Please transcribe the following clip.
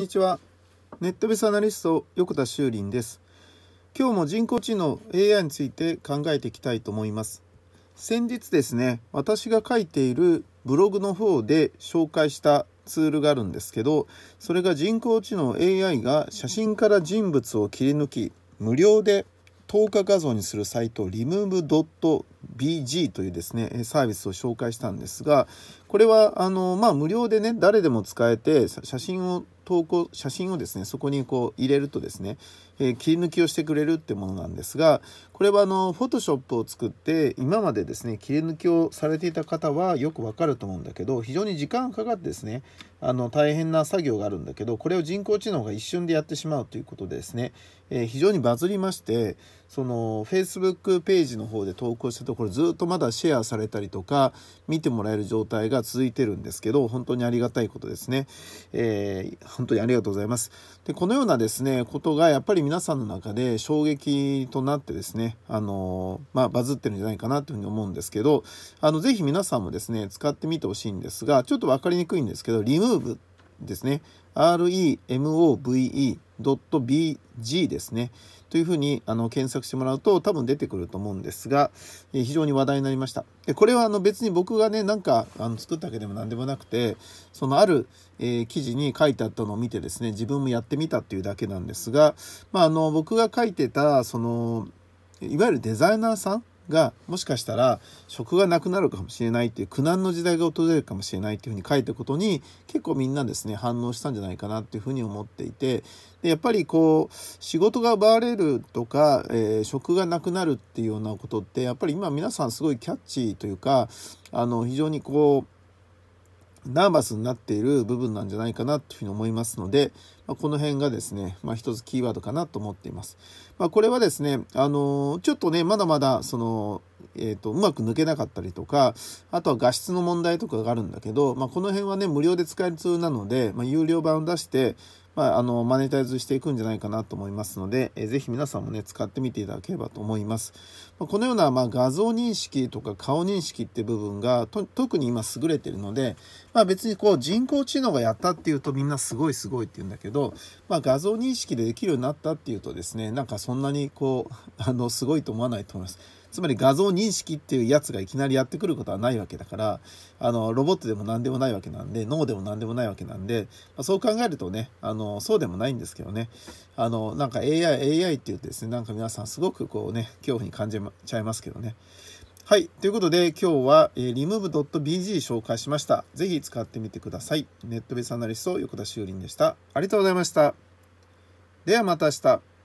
こんにちは。ネットベースアナリスト、横田修林です。今日も人工知能 AI について考えていきたいと思います。先日ですね、私が書いているブログの方で紹介したツールがあるんですけど、それが人工知能 AI が写真から人物を切り抜き、無料で透過画像にするサイト remove.bg というですね、サービスを紹介したんですが、これはあの、まあ、無料でね、誰でも使えて写真を投稿、写真をですね、そこにこう入れるとですね、え切り抜きをしてくれるってものなんですがこれはあの Photoshop を作って今までですね切り抜きをされていた方はよくわかると思うんだけど非常に時間かかってですねあの大変な作業があるんだけどこれを人工知能が一瞬でやってしまうということでですね、えー、非常にバズりましてその Facebook ページの方で投稿したところずっとまだシェアされたりとか見てもらえる状態が続いてるんですけど本当にありがたいことですね、えー、本当にありがとうございますでこのようなですねことがやっぱり皆さんの中で衝撃となってですね、あの、まあ、バズってるんじゃないかなというふうに思うんですけど、あの、ぜひ皆さんもですね、使ってみてほしいんですが、ちょっと分かりにくいんですけど、remove ですね。remove .bg ですね。というふうにあの検索してもらうと多分出てくると思うんですが、え非常に話題になりました。でこれはあの別に僕がね、なんかあの作ったわけでも何でもなくて、そのある、えー、記事に書いてあったのを見てですね、自分もやってみたっていうだけなんですが、まあ、あの僕が書いてた、その、いわゆるデザイナーさんがもしかしたら職がなくなるかもしれないっていう苦難の時代が訪れるかもしれないっていうふうに書いたことに結構みんなですね反応したんじゃないかなっていうふうに思っていてでやっぱりこう仕事が奪われるとか、えー、職がなくなるっていうようなことってやっぱり今皆さんすごいキャッチーというかあの非常にこうナーバスになっている部分なんじゃないかなというふうに思いますので、まあ、この辺がですね、まあ、一つキーワードかなと思っています。まあ、これはですね、あのー、ちょっとね、まだまだ、その、えっ、ー、と、うまく抜けなかったりとか、あとは画質の問題とかがあるんだけど、まあ、この辺はね、無料で使えるツールなので、まあ、有料版を出して、まあ、あの、マネタイズしていくんじゃないかなと思いますので、えー、ぜひ皆さんもね、使ってみていただければと思います。まあ、このような、まあ、画像認識とか顔認識って部分が特に今優れてるので、まあ、別にこう人工知能がやったっていうとみんなすごいすごいって言うんだけど、ど、まあ、画像認識でできるようになったっていうとですねなんかそんなにこう あのすごいと思わないと思います。つまり画像認識っていうやつがいきなりやってくることはないわけだからあのロボットでも何でもないわけなんで脳でも何でもないわけなんで、まあ、そう考えるとねあのそうでもないんですけどねあのなんか AIAI AI っていうとですねなんか皆さんすごくこうね恐怖に感じちゃいますけどねはい。ということで、今日は、えー、remove.bg 紹介しました。ぜひ使ってみてください。ネットベースアナリスト、横田修林でした。ありがとうございました。ではまた明日。